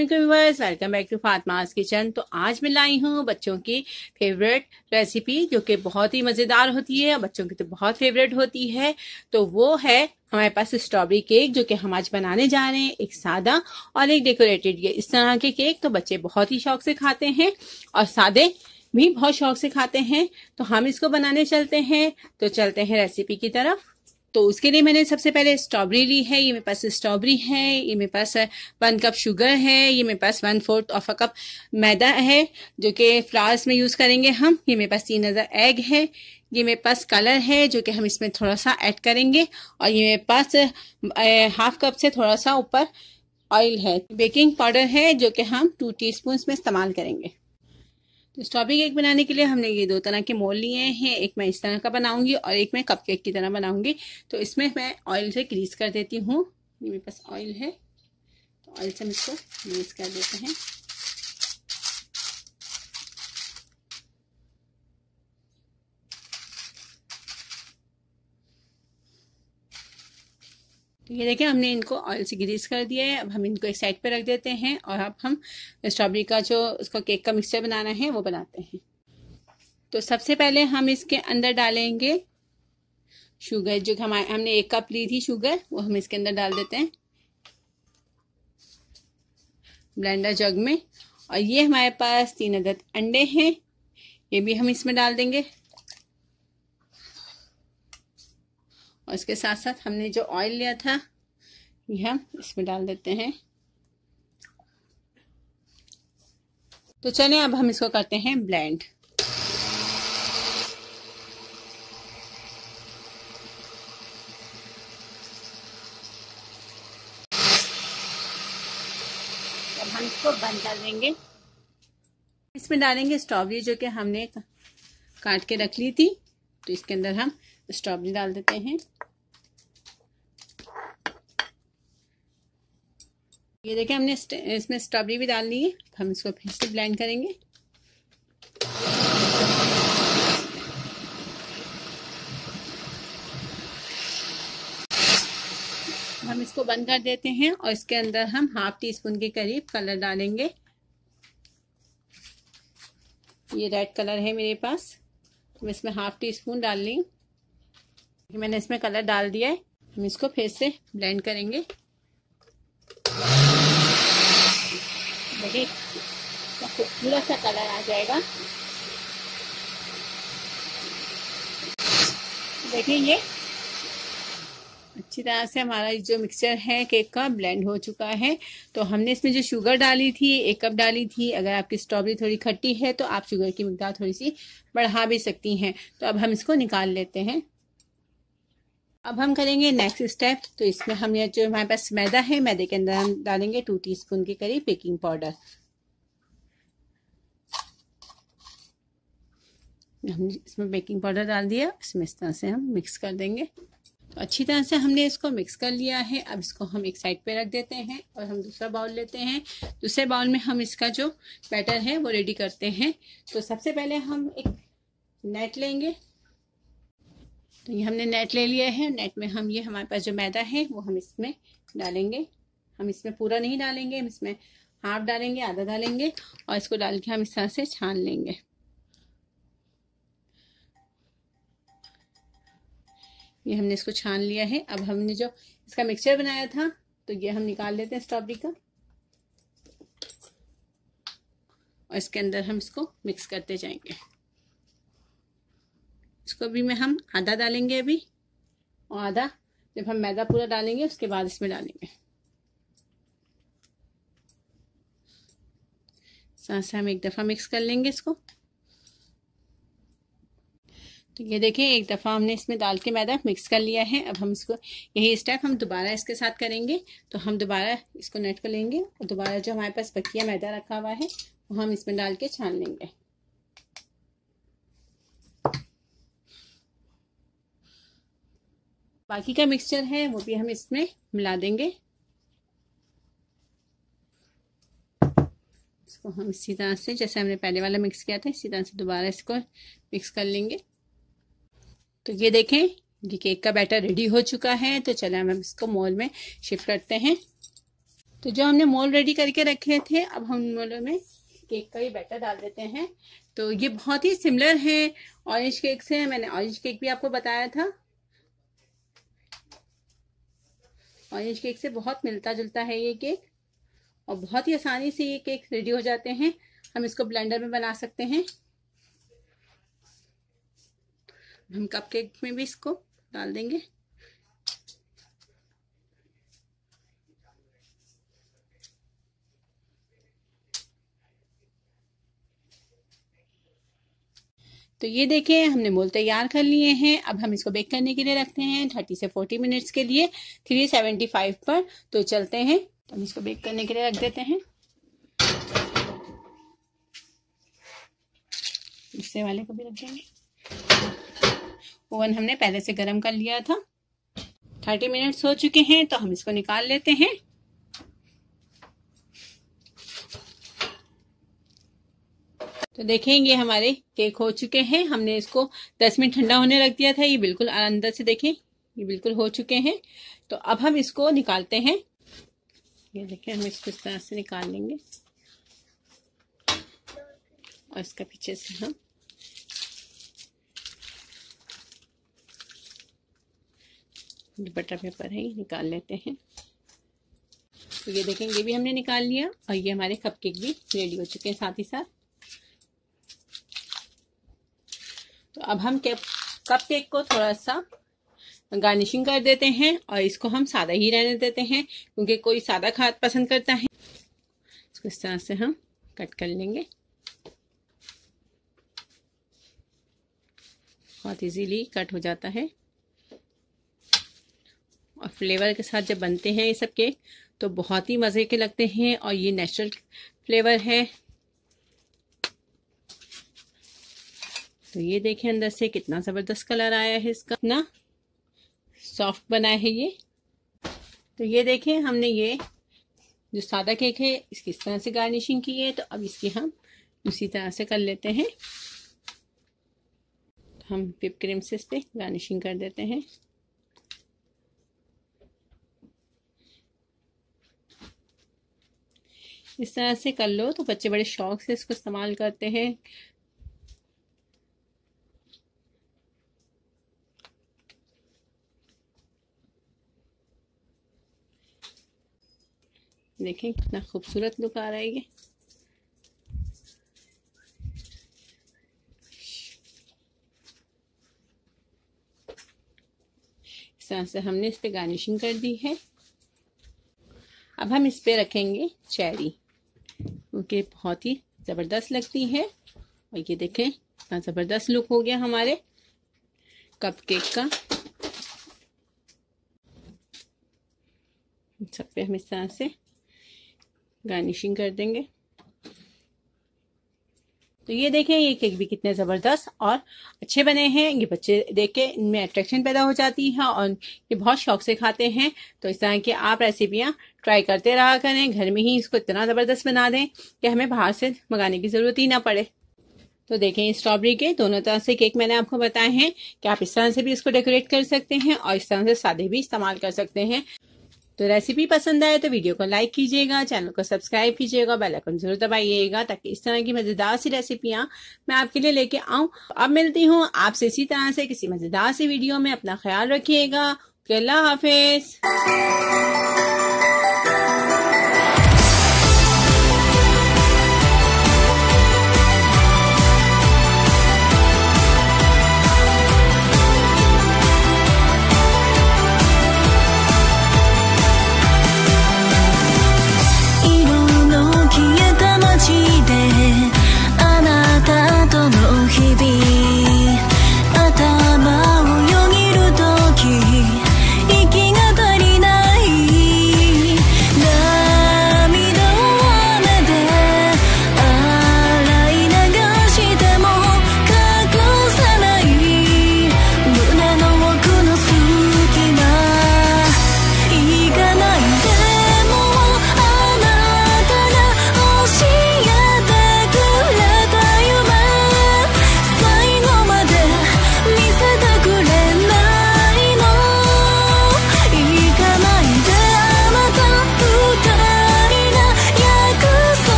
असलर्स welcome back to Fatma's kitchen तो आज मैं लाई हूँ बच्चों की फेवरेट रेसिपी जो कि बहुत ही मज़ेदार होती है बच्चों की तो बहुत फेवरेट होती है तो वो है हमारे पास स्ट्रॉबेरी केक जो कि हम आज बनाने जा रहे हैं एक सादा और एक डेकोरेटेड ये इस तरह के केक तो बच्चे बहुत ही शौक से खाते हैं और सादे भी बहुत शौक से खाते हैं तो हम इसको बनाने चलते हैं तो चलते हैं रेसिपी की तरफ तो उसके लिए मैंने सबसे पहले स्ट्रॉबेरी ली है ये मेरे पास स्ट्रॉबेरी है ये मेरे पास वन कप शुगर है ये मेरे पास one fourth of a cup मैदा है जो कि फ्लावर्स में यूज़ करेंगे हम ये मेरे पास तीन हज़ार एग है ये मेरे पास कलर है जो कि हम इसमें थोड़ा सा ऐड करेंगे और ये मेरे पास हाफ कप से थोड़ा सा ऊपर ऑयल है बेकिंग पाउडर है जो कि हम टू स्पून में इस्तेमाल करेंगे तो स्ट्रॉबेरी केक बनाने के लिए हमने ये दो तरह के मोल लिए हैं एक मैं इस तरह का बनाऊंगी और एक मैं कप केक की तरह बनाऊंगी तो इसमें मैं ऑयल से ग्रीस कर देती हूँ मेरे पास ऑयल है तो ऑयल से हम इसको ग्रीस कर देते हैं ये देखिए हमने इनको ऑयल से ग्रीस कर दिया है अब हम इनको एक साइड पर रख देते हैं और अब हम स्ट्रॉबेरी का जो उसका केक का मिक्सचर बनाना है वो बनाते हैं तो सबसे पहले हम इसके अंदर डालेंगे शुगर जो हमारे हमने एक कप ली थी शुगर वो हम इसके अंदर डाल देते हैं ब्लेंडर जग में और ये हमारे पास तीन अदद अंडे हैं ये भी हम इसमें डाल देंगे और इसके साथ साथ हमने जो ऑयल लिया था ये हम इसमें डाल देते हैं तो चलिए अब हम इसको करते हैं ब्लेंड बंद कर देंगे इसमें डालेंगे स्ट्रॉबेरी जो कि हमने काट के रख ली थी तो इसके अंदर हम स्ट्रॉबेरी तो डाल देते हैं ये देखें हमने इसमें स्ट्रॉबेरी भी डाल ली है तो हम इसको फिर से ब्लेंड करेंगे हम इसको बंद कर देते हैं और इसके अंदर हम हाफ टी स्पून के करीब कलर डालेंगे ये रेड कलर है मेरे पास हम तो इसमें हाफ टी स्पून डाल ली मैंने इसमें कलर डाल दिया है हम इसको फिर से ब्लेंड करेंगे देखिए पूरा सा कलर आ जाएगा देखिए ये अच्छी तरह से हमारा जो मिक्सचर है केक का ब्लेंड हो चुका है तो हमने इसमें जो शुगर डाली थी एक कप डाली थी अगर आपकी स्ट्रॉबेरी थोड़ी खट्टी है तो आप शुगर की मकदार थोड़ी सी बढ़ा भी सकती हैं तो अब हम इसको निकाल लेते हैं अब हम करेंगे नेक्स्ट स्टेप तो इसमें हम ये जो हमारे पास मैदा है मैदे के अंदर हम डालेंगे टू टीस्पून के करीब बेकिंग पाउडर हमने इसमें बेकिंग पाउडर डाल दिया इसमें इस तरह से हम मिक्स कर देंगे तो अच्छी तरह से हमने इसको मिक्स कर लिया है अब इसको हम एक साइड पे रख देते हैं और हम दूसरा बाउल लेते हैं दूसरे बाउल में हम इसका जो बैटर है वो रेडी करते हैं तो सबसे पहले हम एक नेट लेंगे तो ये हमने नेट ले लिया है नेट में हम ये हमारे पास जो मैदा है वो हम इसमें डालेंगे हम इसमें पूरा नहीं डालेंगे हम इसमें हाफ डालेंगे आधा डालेंगे और इसको डाल के हम इस तरह से छान लेंगे ये हमने इसको छान लिया है अब हमने जो इसका मिक्सचर बनाया था तो ये हम निकाल लेते हैं स्ट्रॉबेरी का और इसके अंदर हम इसको मिक्स करते जाएंगे इसको भी में हम आधा डालेंगे अभी और आधा जब हम मैदा पूरा डालेंगे उसके बाद इसमें डालेंगे साथ से हम एक दफ़ा मिक्स कर लेंगे इसको तो ये देखें एक दफ़ा हमने इसमें डाल के मैदा मिक्स कर लिया है अब हम इसको यही स्टेप हम दोबारा इसके साथ करेंगे तो हम दोबारा इसको नेट को लेंगे और दोबारा जो हमारे पास पकिया मैदा रखा हुआ है वो हम इसमें डाल के छान लेंगे बाकी का मिक्सचर है वो भी हम इसमें मिला देंगे इसको हम इसी तरह से जैसे हमने पहले वाला मिक्स किया था इसी तरह से दोबारा इसको मिक्स कर लेंगे तो ये देखें ये केक का बैटर रेडी हो चुका है तो चले हम इसको मोल में शिफ्ट करते हैं तो जो हमने मोल रेडी करके रखे थे अब हम मोल में केक का ही बैटर डाल देते हैं तो ये बहुत ही सिमिलर है ऑरेंज केक से मैंने ऑरेंज केक भी आपको बताया था ऑरेंज केक से बहुत मिलता जुलता है ये केक और बहुत ही आसानी से ये केक रेडी हो जाते हैं हम इसको ब्लेंडर में बना सकते हैं हम कप केक में भी इसको डाल देंगे तो ये देखिए हमने मोल तैयार कर लिए हैं अब हम इसको बेक करने के लिए रखते हैं थर्टी से फोर्टी मिनट्स के लिए थ्री सेवेंटी फाइव पर तो चलते हैं तो हम इसको बेक करने के लिए रख देते हैं दूसरे वाले को भी रख देंगे ओवन हमने पहले से गर्म कर लिया था थर्टी मिनट्स हो चुके हैं तो हम इसको निकाल लेते हैं तो देखेंगे हमारे केक हो चुके हैं हमने इसको दस मिनट ठंडा होने रख दिया था ये बिल्कुल अंदर से देखें ये बिल्कुल हो चुके हैं तो अब हम इसको निकालते हैं ये देखें हम इसको इस तरह से निकाल लेंगे और इसका पीछे से हम बटर पेपर है निकाल लेते हैं तो ये देखेंगे भी हमने निकाल लिया और ये हमारे कपकेक भी रेडी हो चुके हैं साथ ही साथ अब हम कप केक को थोड़ा सा गार्निशिंग कर देते हैं और इसको हम सादा ही रहने देते हैं क्योंकि कोई सादा खाद पसंद करता है इसको इस तरह से हम कट कर लेंगे बहुत इजीली कट हो जाता है और फ्लेवर के साथ जब बनते हैं ये सब केक तो बहुत ही मज़े के लगते हैं और ये नेचुरल फ्लेवर है तो ये देखें अंदर से कितना ज़बरदस्त कलर आया है इसका ना सॉफ्ट बना है ये तो ये देखें हमने ये जो सादा केक है इसकी इस तरह से गार्निशिंग की है तो अब इसकी हम उसी तरह से कर लेते हैं तो हम पिप क्रीम से इस पर गार्निशिंग कर देते हैं इस तरह से कर लो तो बच्चे बड़े शौक से इसको इस्तेमाल करते हैं देखें कितना खूबसूरत लुक आ रहा है ये इस तरह से हमने इस पर गार्निशिंग कर दी है अब हम इस पर रखेंगे चेरी क्योंकि बहुत ही ज़बरदस्त लगती है और ये देखें इतना ज़बरदस्त लुक हो गया हमारे कपकेक का सब पे हम इस तरह से गार्निशिंग कर देंगे तो ये देखें ये केक भी कितने ज़बरदस्त और अच्छे बने हैं ये बच्चे देख के इनमें अट्रैक्शन पैदा हो जाती है और ये बहुत शौक से खाते हैं तो इस तरह की आप रेसिपियाँ ट्राई करते रहा करें घर में ही इसको इतना ज़बरदस्त बना दें कि हमें बाहर से मंगाने की ज़रूरत ही ना पड़े तो देखें स्ट्रॉबेरी के दोनों तरह से केक मैंने आपको बताए हैं कि आप इस तरह से भी इसको डेकोरेट कर सकते हैं और इस तरह से सादे भी इस्तेमाल कर सकते हैं तो रेसिपी पसंद आए तो वीडियो को लाइक कीजिएगा चैनल को सब्सक्राइब कीजिएगा बेल आइकन जरूर दबाइएगा ताकि इस तरह की मजेदार सी रेसिपियां मैं आपके लिए लेके आऊं अब मिलती हूं आपसे इसी तरह से किसी मजेदार सी वीडियो में अपना ख्याल रखिएगा अल्लाह हाफिज